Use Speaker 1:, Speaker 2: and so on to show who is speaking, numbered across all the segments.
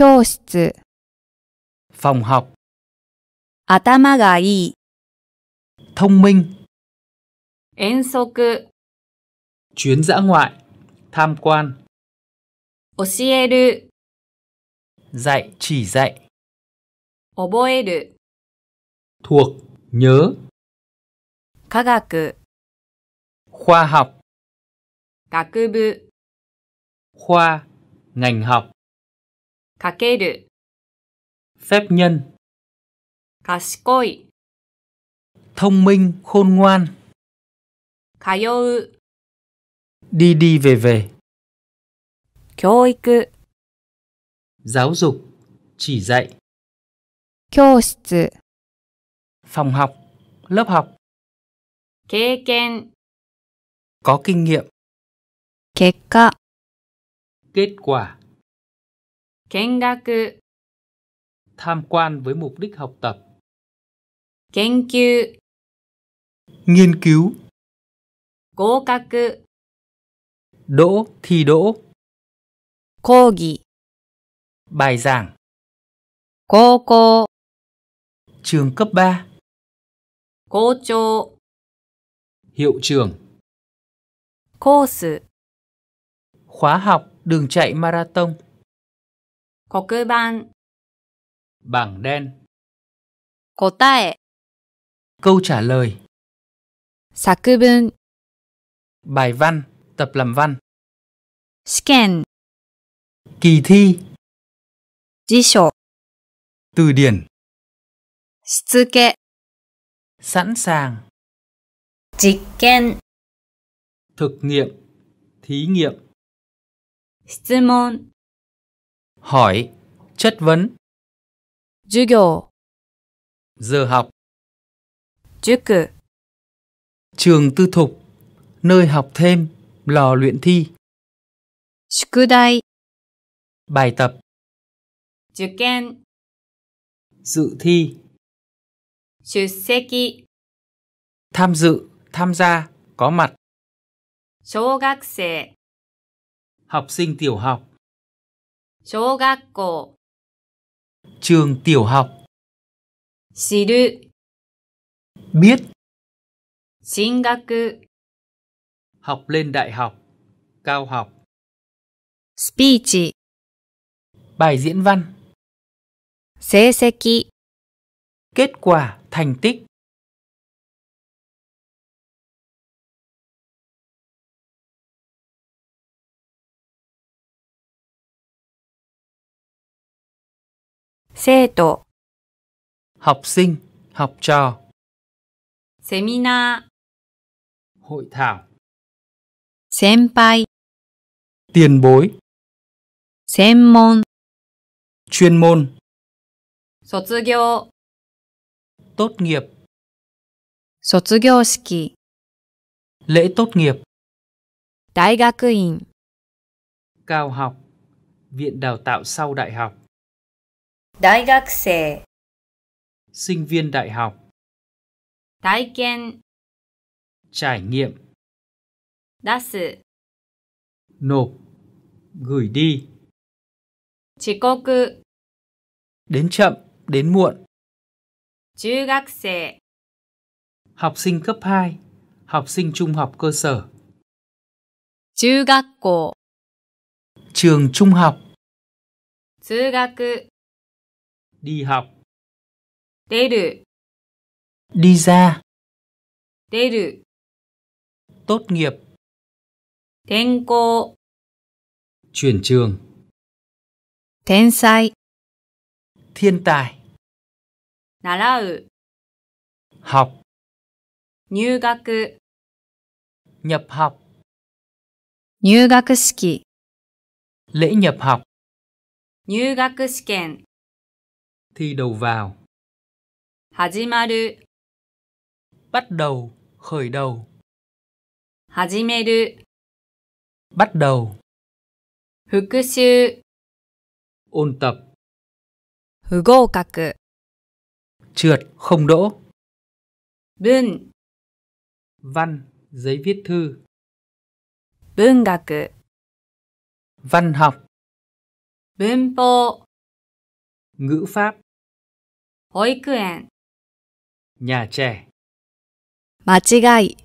Speaker 1: 教室 phòng học 頭がいい thông minh 遠足 chuyến dã ngoại tham quan 教える dạy chỉ dạy 覚える thuộc nhớ 科学 khoa học 学部 khoa ngành học かける phép nhân 賢い thông minh khôn ngoan 通う đi đi về về 教育 giáo dục chỉ dạy 教室 phòng học lớp học 経験 có kinh nghiệm 結果 kết quả tham quan với mục đích học tập 研究 nghiên cứu 合格 đỗ thi đỗ 講義 bài giảng 高校 trường cấp 3校長 hiệu trưởng コース khóa học đường chạy marathon 黒板 Bảng đen Câu trả lời Sakubun Bài văn, tập làm văn Shiken Kỳ thi Jisho Từ điển Shitsuke Sẵn sàng Jikken Thực nghiệm Thí nghiệm Shitsumon hỏi, chất vấn. 授業 giờ học. 塾 trường tư thục, nơi học thêm, lò luyện thi, 宿題 bài tập, 受験 dự thi, 出席 tham dự, tham gia, có mặt, học sinh tiểu học, trường tiểu học 知る biết 進学 học lên đại học cao học speech bài diễn văn 成績 kết quả thành tích sinh 生徒 học sinh, học trò seminar hội thảo 先輩 tiền bối 専門 chuyên môn 卒業 tốt nghiệp 卒業式 lễ tốt nghiệp 大学院 cao học viện đào tạo sau đại học đại học sinh viên đại học 体験 trải nghiệm 出す nộp gửi đi 遅刻 đến chậm đến muộn 中学生 học sinh cấp 2 học sinh trung học cơ sở 中学校 trường trung học 通学 đi học 出る đi ra 出る tốt nghiệp 転校 chuyển trường 天才 thiên tài 習う học 入学 nhập học 入学式 lễ nhập học 入学試験 thi đầu vào. 하지마루 bắt đầu, khởi đầu. 하지메루 bắt đầu. 복수 ôn tập. 후고각 trượt không đỗ. 분 văn, giấy viết thư. 분각 văn học. 분포 ngữ pháp. 保育園 nhà trẻ 間違い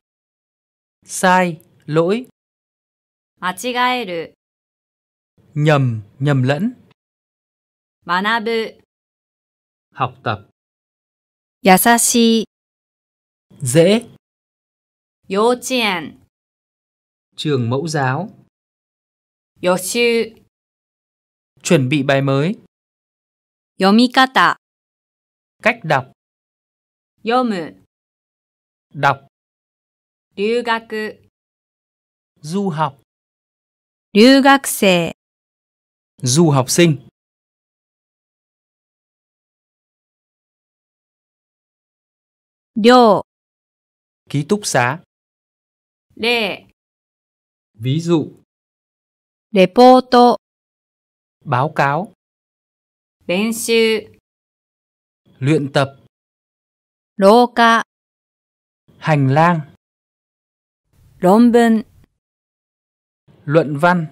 Speaker 1: sai, lỗi 間違える nhầm, nhầm lẫn 学ぶ học tập 優しい dễ 幼稚園 trường mẫu giáo 予習 chuẩn bị bài mới 読み方 Cách đọc 読む Đọc 留学 Du học 留学生 Du học sinh 寮 Ký túc xá 例 Ví dụ レポート Báo cáo 練習 luyện tập ca, hành lang, luận văn,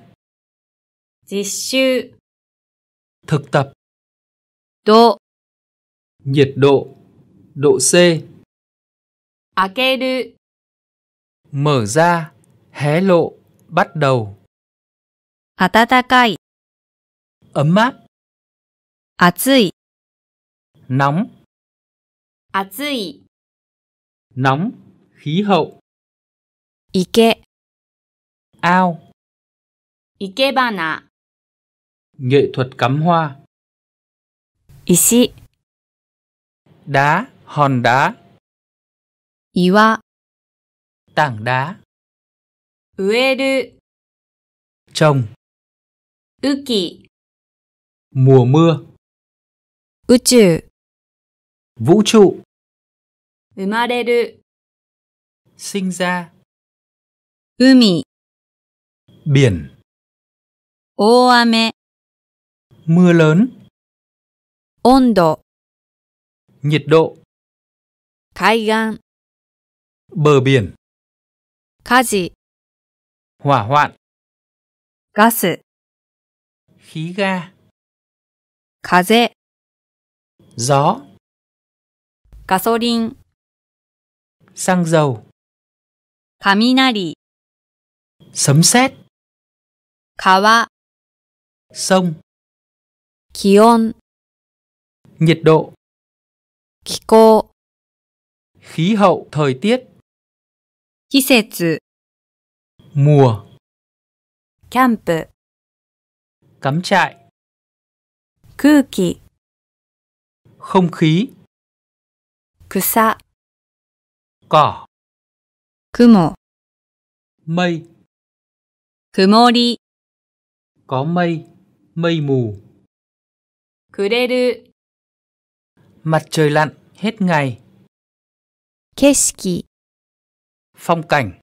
Speaker 1: thực tập độ nhiệt độ độ C 開ける mở ra hé lộ bắt đầu 暖かい ấm áp 暑い nóng 暑い nóng khí hậu Ike, ao Ikebana, nghệ thuật cắm hoa 石 đá hòn đá Iwa, tảng đá 植える trồng Uki, mùa mưa Uchu vũ trụ 生まれる sinh ra 海 biển 大雨 mưa lớn 温度 nhiệt độ 海岸 bờ biển 火事 hỏa hoạn ガス khí ga 風 gió ガソリン xăng dầu 雷 sấm sét sông nhiệt độ hậu thời tiết mùa cắm trại 空気 không khí 草 cỏ 雲 mây 曇り có mây mây mù くれる mặt trời lặn hết ngày keshiki, phong cảnh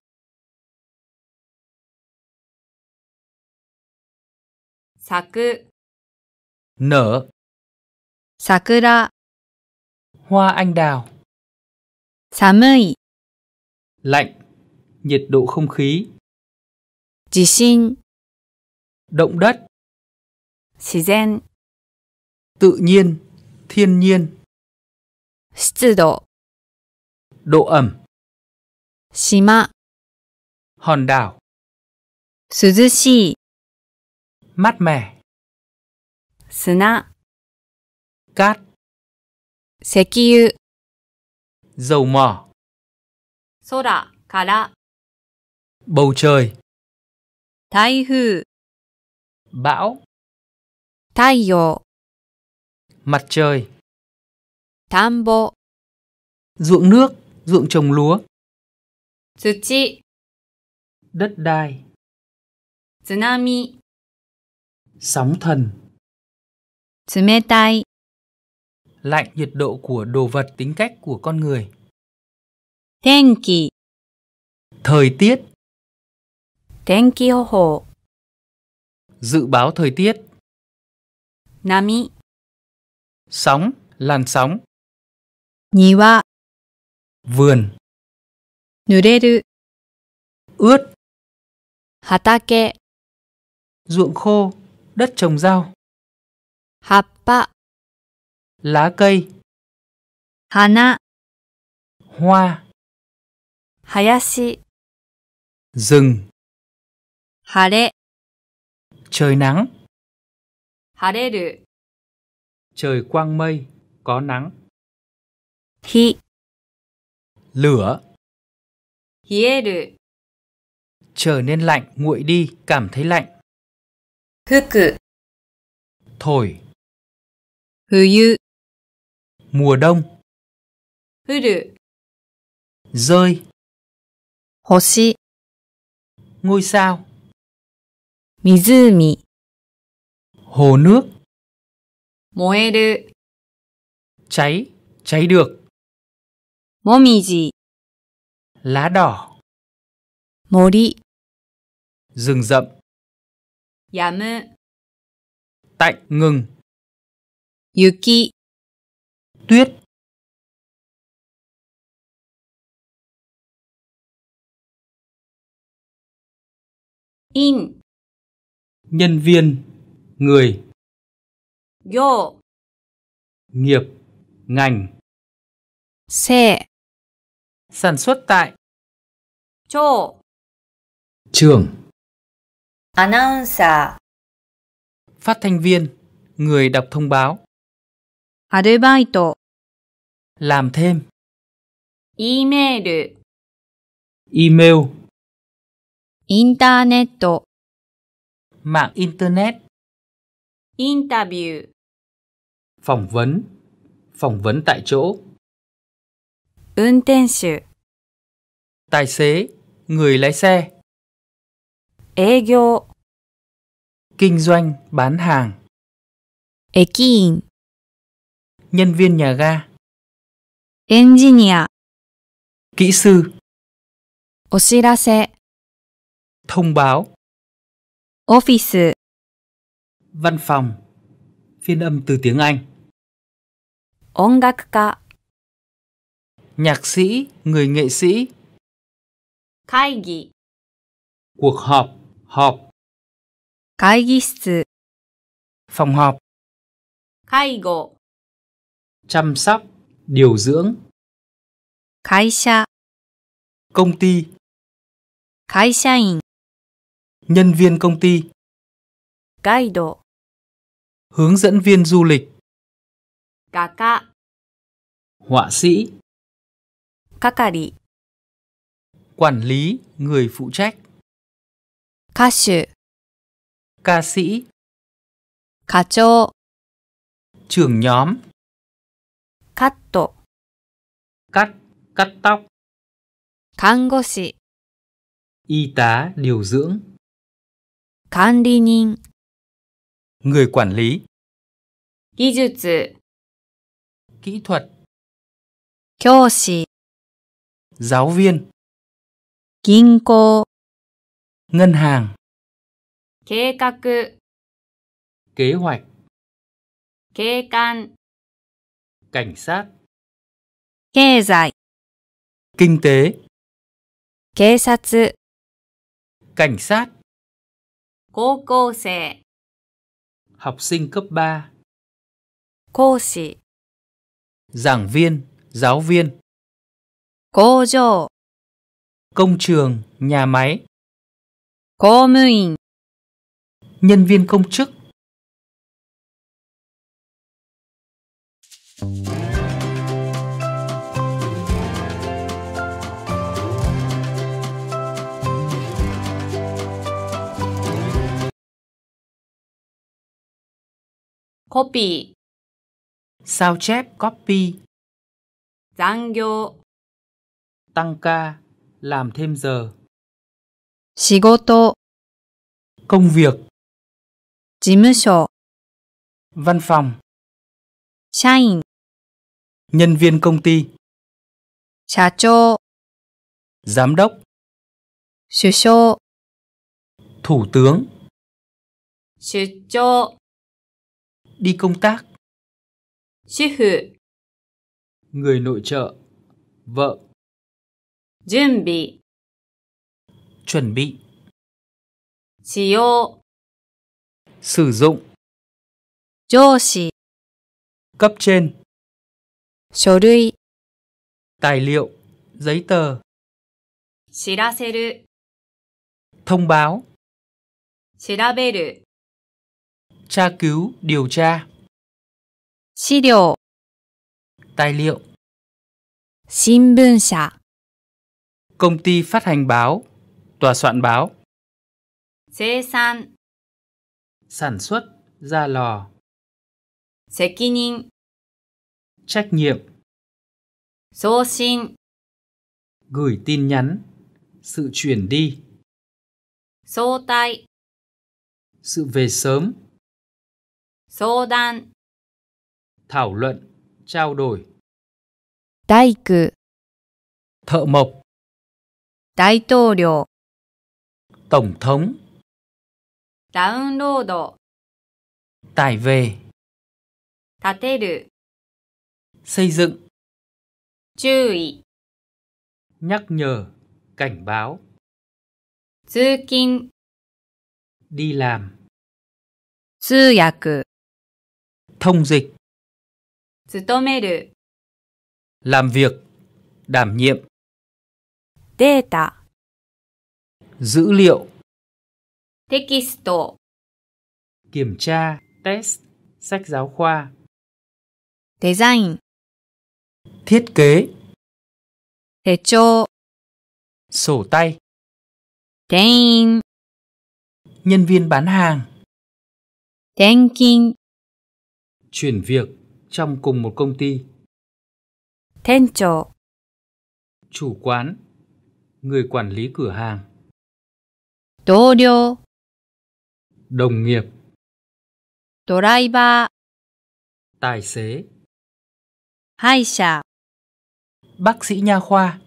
Speaker 1: 咲く nở sakura, hoa anh đào 寒い lạnh, nhiệt độ không khí. 地震 động đất, 自然 tự nhiên, thiên nhiên, 湿度 độ ẩm, 島 hòn đảo, 涼しい mát mẻ, 砂 cát, 石油 dầu mỏ. Sora kara. Bầu trời. Tai Bão. Tai Mặt trời. Tam Ruộng nước, ruộng trồng lúa. Tsuchi. Đất đai. Tsunami. Sóng thần. Tsumetai lạnh, nhiệt độ của đồ vật, tính cách của con người. Tenki Thời tiết Tenki hồ Dự báo thời tiết Nami Sóng, làn sóng Niwa Vườn Nureru Ướt Hatake Ruộng khô, đất trồng rau Happa lá cây 花 hoa 林 rừng 晴れ trời nắng 晴れる trời quang mây có nắng 火 lửa 冷える trở nên lạnh nguội đi cảm thấy lạnh 吹く thổi 冬 mùa đông. 降る rơi, ngôi sao, hồ nước, 燃える cháy, cháy được, lá đỏ, rừng rậm, やむ、tạnh ngừng, 雪。tuyết in nhân viên người yo nghiệp ngành xe sản xuất tại chô trường announcer phát thanh viên người đọc thông báo adebaito làm thêm email email internet mạng internet interview phỏng vấn phỏng vấn tại chỗ tài xế người lái xe Ego. kinh doanh bán hàng Ekin. nhân viên nhà ga エンジニア kỹ sư お知らせ thông báo オフィス văn phòng phiên âm từ tiếng Anh 音楽家 nhạc sĩ người nghệ sĩ 会議 cuộc họp họp 会議室 phòng họp 介護 chăm sóc điều dưỡng 会社 công ty 会社員 nhân viên công ty ガイド hướng dẫn viên du lịch 画家 họa sĩ 係 quản lý người phụ trách 歌手 ca sĩ 課長 trưởng nhóm cắt, cắt tóc. 看護師 Y tá điều dưỡng. 管理人 Người quản lý. 技術 Kỹ thuật. 教師 Giáo viên. 銀行 Ngân hàng. 計画 Kế hoạch. 警官 Cảnh sát kinh tế 警察 cảnh sát 高校生 học sinh cấp 3講師 giảng viên giáo viên 工場 công trường nhà máy 公務員 nhân viên công chức copy sao chép copy Giang gyo tăng ca làm thêm giờ shigoto công việc jimusho văn phòng shain nhân viên công ty shacho giám đốc shushou thủ tướng shuchou đi công tác. Sư Người nội trợ Vợ Chuẩn bị Chuẩn bị Sử dụng Cấp trên Số Tài liệu Giấy tờ Shiraseru Thông báo Shiraberu tra cứu, điều tra. 資料 Tài liệu. 新聞社 Công ty phát hành báo, tòa soạn báo. 生産 Sản xuất, ra lò. 責任 Trách nhiệm, 送信 gửi tin nhắn, sự chuyển đi, 早退 sự về sớm, đan Thảo luận, trao đổi Đại cử Thợ mộc Đại tổ Tổng thống Download Tải về Tateru Xây dựng Chú ý Nhắc nhở, cảnh báo Dư kinh Đi làm Dư yak thông dịch. 勤める làm việc, đảm nhiệm. データ dữ liệu, テキスト kiểm tra, test, sách giáo khoa, デザイン thiết kế, 手帳 sổ tay, 店員 nhân viên bán hàng, 転勤 chuyển việc trong cùng một công ty. Tên chủ Chủ quán Người quản lý cửa hàng Đô liêu Đồng nghiệp Driver Tài xế Hai xạ Bác sĩ nha khoa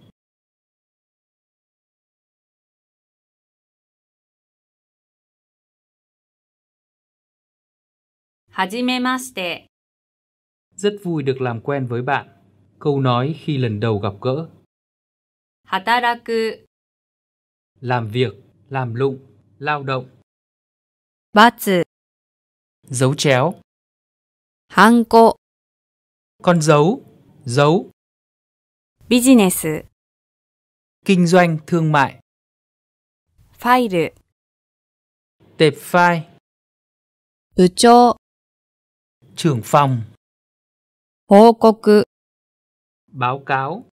Speaker 1: Rất vui được làm quen với bạn. Câu nói khi lần đầu gặp gỡ. Làm việc, làm lụng, lao động. Batsu. Dấu chéo. Hanko. Con dấu, dấu. Business. Kinh doanh thương mại. File. Tệp file. 部長 trưởng phòng 報告 báo cáo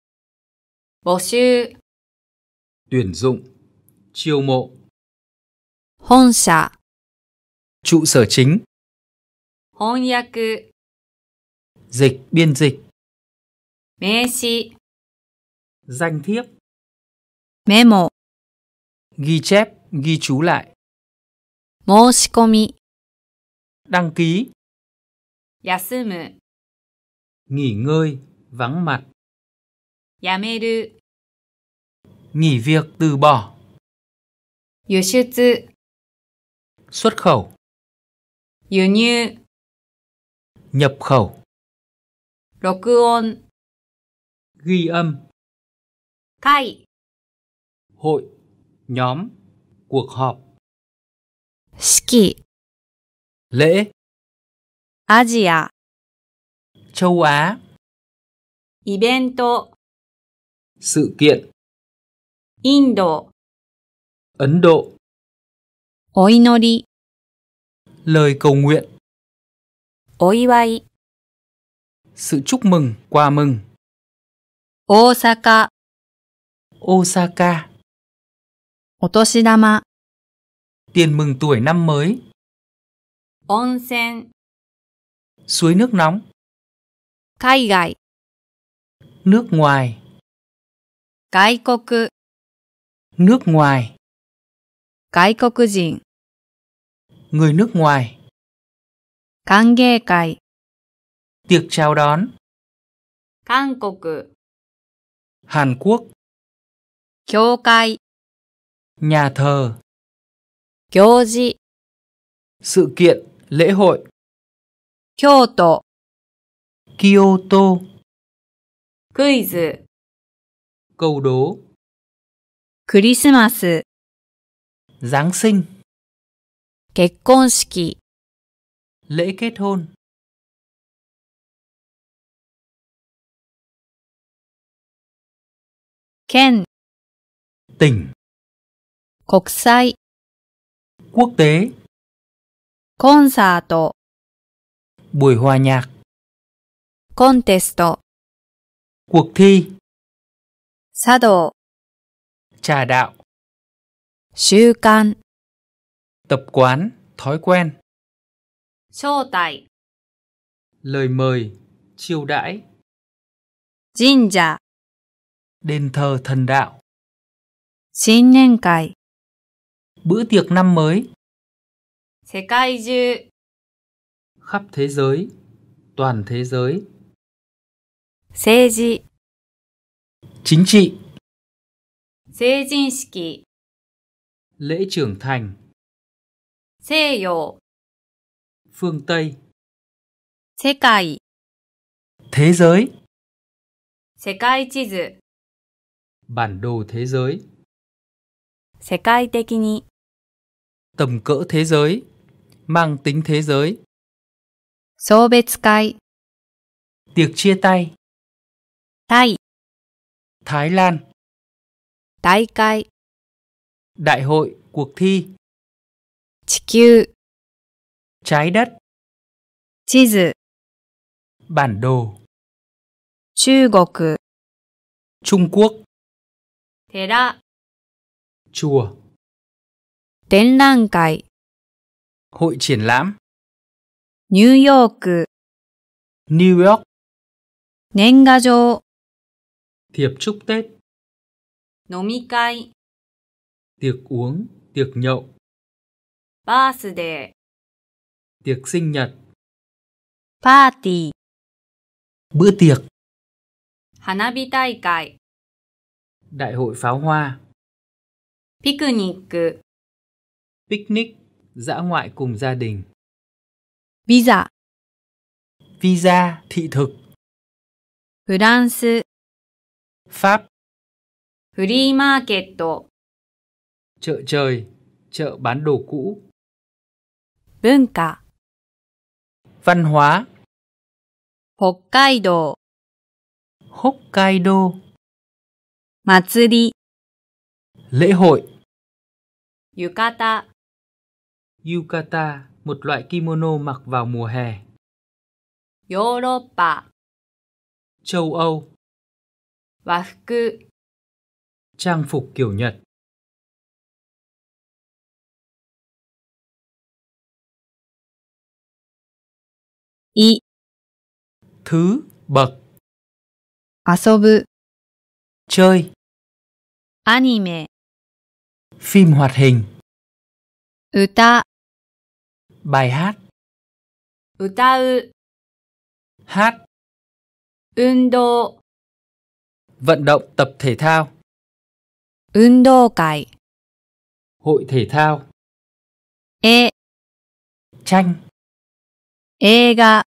Speaker 1: 募集 tuyển dụng chiêu mộ 本社 trụ sở chính 翻訳 dịch biên dịch 名詞 danh thiếp メモ ghi chép ghi chú lại 申し込み đăng ký nghỉ ngơi, vắng mặt. Yameru nghỉ việc từ bỏ. Yushutsu xuất khẩu. Yu nhập khẩu. Rokuon ghi âm. Kai hội, nhóm, cuộc họp. Ski lễ. 아지아 châu Á event sự kiện Indo Ấn Độ oinori lời cầu nguyện oiwai sự chúc mừng quà mừng Osaka Osaka otoshidama tiền mừng tuổi năm mới onsen suối nước nóng. Cai gai. Nước ngoài. Gai quốc. Nước ngoài. Gai quốc dân. Người nước ngoài. Cang ghê cài. Tiệc chào đón. Hàn Quốc. Hàn Quốc. Kiều cai. Nhà thờ. Kiều Sự kiện, lễ hội. 京都、京都、クイズ、câu đố, クリスマス、Giáng sinh, 結婚式、lễ kết hôn. 県、tỉnh, 国際、quốc tế, コンサート、buổi hòa nhạc contest cuộc thi xã đạo, trà đạo 習慣 tập quán thói quen 招待 lời mời chiêu đãi 神社 đền thờ thần đạo 新年会 bữa tiệc năm mới 世界中 khắp thế giới, toàn thế giới. 政治 Chính trị 成人式 Lễ trưởng thành 西洋 Phương Tây 世界 Thế giới 世界地図 Bản đồ thế giới 世界的に Tầm cỡ thế giới Mang tính thế giới 送別会 Tiệc chia tay Thái Thái Lan Đại cai Đại hội, cuộc thi 地球 Trái đất 地図 Bản đồ 中国 Trung Quốc 寺 Chùa 展覧会 Hội triển lãm ニューヨーク New York 年賀状 Thiệp chúc Tết 飲み会 Tiệc uống, tiệc nhậu バースデー Tiệc sinh nhật パーティー Bữa tiệc 花火大会 Đại hội pháo hoa ピクニック Picnic, dã ngoại cùng gia đình visa visa thị thực France Pháp Free market chợ trời chợ bán đồ cũ văn hóa, văn hóa Hokkaido Hokkaido Matsuri lễ hội Yukata Yukata một loại kimono mặc vào mùa hè. Europa Châu Âu Wafuku Trang phục kiểu Nhật I Thứ bậc Asobu Chơi Anime Phim hoạt hình Uta Bài hát 歌う ừ, Hát 運動 Vận động tập thể thao 運動会 Hội thể thao 絵 e. Tranh 映画 e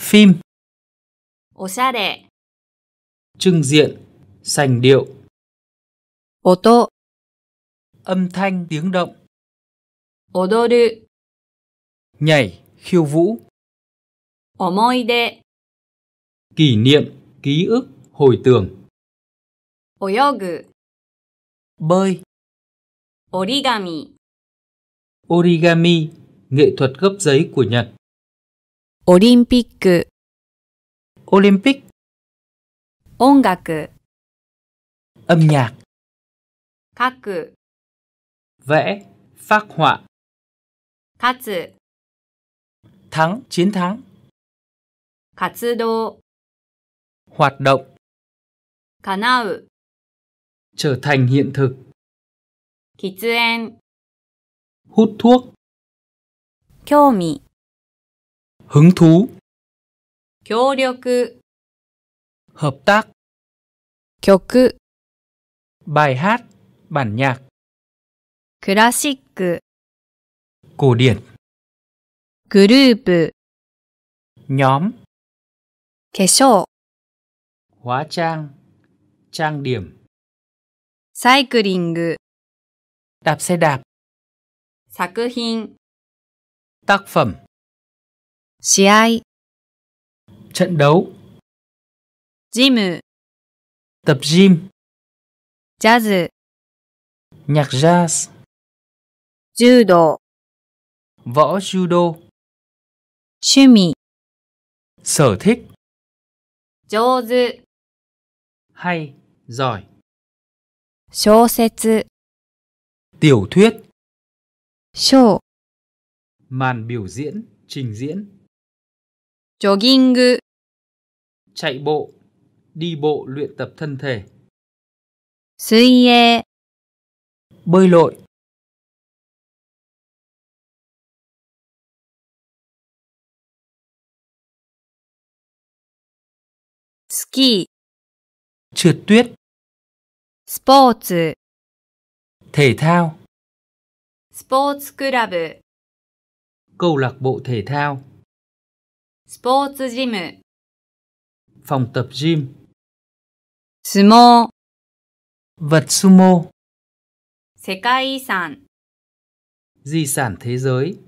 Speaker 1: Phim おしゃれ Trưng diện Sành điệu 音 Âm thanh tiếng động 踊る nhảy, khiêu vũ. Omoide kỷ niệm, ký ức, hồi tưởng. Oyogu bơi. Origami Origami, nghệ thuật gấp giấy của Nhật. Olympic Olympic 音楽 âm nhạc, 書く vẽ, phác họa, 勝つ thắng chiến thắng 活動 hoạt động 叶う trở thành hiện thực 喫煙 hút thuốc 興味 hứng thú 協力 hợp tác 曲 bài hát bản nhạc クラシック cổ điển グループ nhóm 化粧 hóa trang trang điểm サイクリング đạp xe đạp 作品 tác phẩm 試合 trận đấu ジム tập gym ジャズ nhạc jazz judo võ judo 趣味 sở thích 上手 hay, giỏi tiểu thuyết 章 màn biểu diễn, trình diễn ジョギング chạy bộ, đi bộ luyện tập thân thể bơi lội ski, trượt tuyết, sports, thể thao, sports club, câu lạc bộ thể thao, sports gym, phòng tập gym, sumo, vật sumo, di sản thế giới,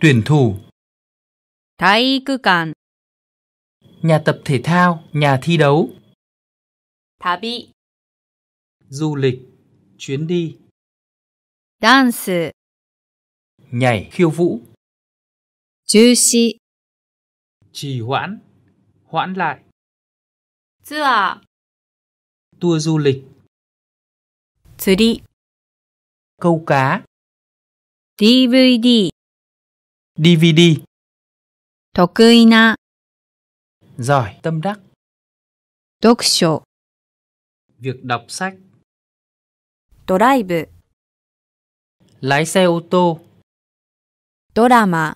Speaker 1: tuyển thủ, 体育館、nhà tập thể thao, nhà thi đấu. Tabi Du lịch, chuyến đi. Dance Nhảy, khiêu vũ. Juicy Trì hoãn, hoãn lại. Tour Tour du lịch. Tsuri Câu cá. DVD DVD 得意な giỏi tâm đắc. Đọc Việc đọc sách. Drive Lái xe ô tô. Drama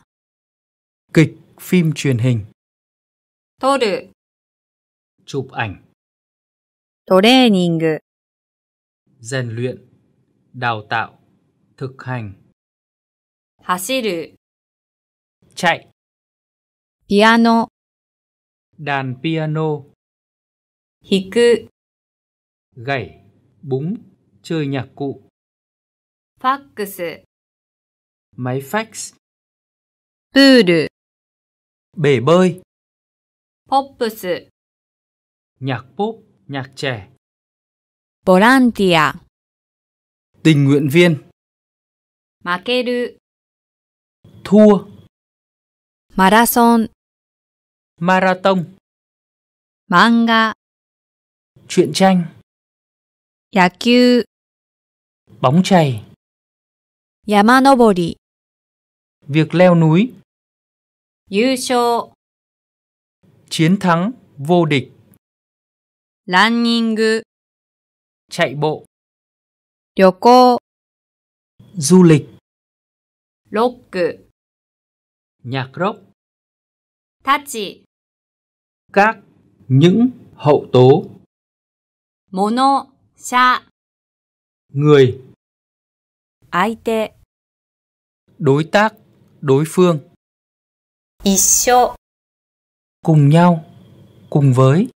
Speaker 1: Kịch, phim truyền hình. Toru Chụp ảnh. Training Rèn luyện, đào tạo, thực hành. Hashiru Chạy. Piano đàn piano 弾く gảy, búng, chơi nhạc cụ fax, máy fax pool, bể bơi ポップス nhạc pop, nhạc trẻ volunteer, tình nguyện viên 負ける thua marathon marathon manga truyện tranh yaku bóng chày yamanobori việc leo núi Yusho chiến thắng vô địch running chạy bộ Yoko du lịch rock nhạc rock tachi các những hậu tố mono sha người aite đối tác đối phương issho cùng nhau cùng với